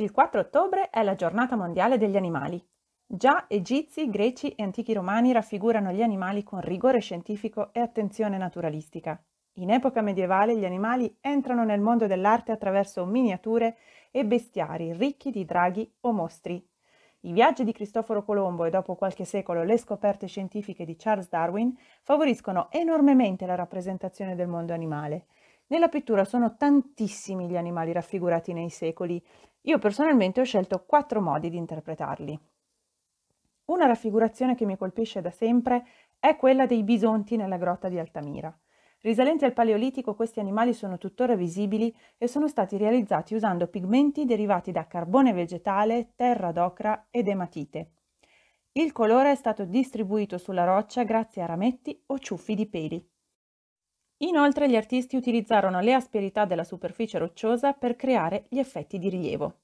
Il 4 ottobre è la giornata mondiale degli animali. Già egizi, greci e antichi romani raffigurano gli animali con rigore scientifico e attenzione naturalistica. In epoca medievale gli animali entrano nel mondo dell'arte attraverso miniature e bestiari ricchi di draghi o mostri. I viaggi di Cristoforo Colombo e dopo qualche secolo le scoperte scientifiche di Charles Darwin favoriscono enormemente la rappresentazione del mondo animale. Nella pittura sono tantissimi gli animali raffigurati nei secoli io personalmente ho scelto quattro modi di interpretarli. Una raffigurazione che mi colpisce da sempre è quella dei bisonti nella grotta di Altamira. Risalenti al Paleolitico questi animali sono tuttora visibili e sono stati realizzati usando pigmenti derivati da carbone vegetale, terra d'ocra ed ematite. Il colore è stato distribuito sulla roccia grazie a rametti o ciuffi di peli. Inoltre gli artisti utilizzarono le asperità della superficie rocciosa per creare gli effetti di rilievo.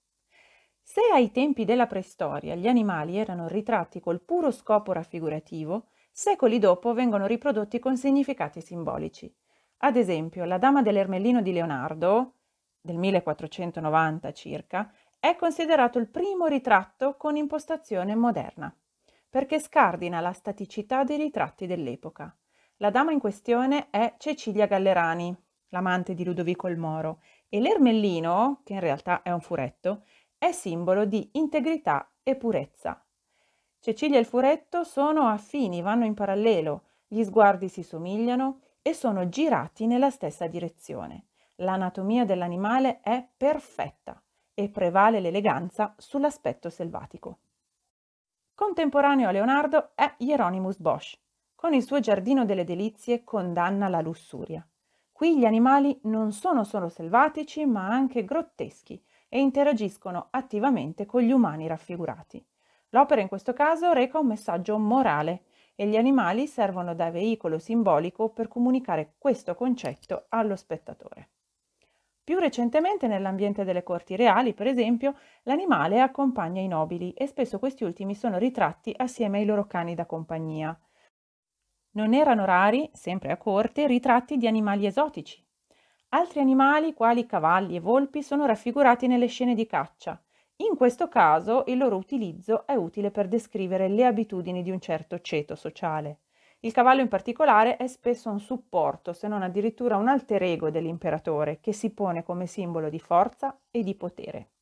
Se ai tempi della preistoria gli animali erano ritratti col puro scopo raffigurativo, secoli dopo vengono riprodotti con significati simbolici. Ad esempio, la Dama dell'Ermellino di Leonardo, del 1490 circa, è considerato il primo ritratto con impostazione moderna, perché scardina la staticità dei ritratti dell'epoca. La dama in questione è Cecilia Gallerani, l'amante di Ludovico il Moro, e l'ermellino, che in realtà è un furetto, è simbolo di integrità e purezza. Cecilia e il furetto sono affini, vanno in parallelo, gli sguardi si somigliano e sono girati nella stessa direzione. L'anatomia dell'animale è perfetta e prevale l'eleganza sull'aspetto selvatico. Contemporaneo a Leonardo è Hieronymus Bosch, con il suo giardino delle delizie condanna la lussuria. Qui gli animali non sono solo selvatici, ma anche grotteschi e interagiscono attivamente con gli umani raffigurati. L'opera in questo caso reca un messaggio morale e gli animali servono da veicolo simbolico per comunicare questo concetto allo spettatore. Più recentemente nell'ambiente delle corti reali, per esempio, l'animale accompagna i nobili e spesso questi ultimi sono ritratti assieme ai loro cani da compagnia. Non erano rari, sempre a corte, ritratti di animali esotici. Altri animali, quali cavalli e volpi, sono raffigurati nelle scene di caccia. In questo caso il loro utilizzo è utile per descrivere le abitudini di un certo ceto sociale. Il cavallo in particolare è spesso un supporto, se non addirittura un alter ego dell'imperatore, che si pone come simbolo di forza e di potere.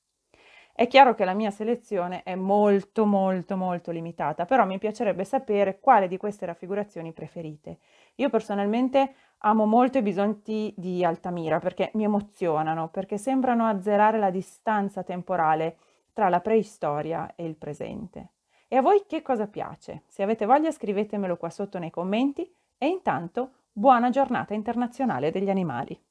È chiaro che la mia selezione è molto molto molto limitata, però mi piacerebbe sapere quale di queste raffigurazioni preferite. Io personalmente amo molto i bisonti di Altamira perché mi emozionano, perché sembrano azzerare la distanza temporale tra la preistoria e il presente. E a voi che cosa piace? Se avete voglia scrivetemelo qua sotto nei commenti e intanto buona giornata internazionale degli animali.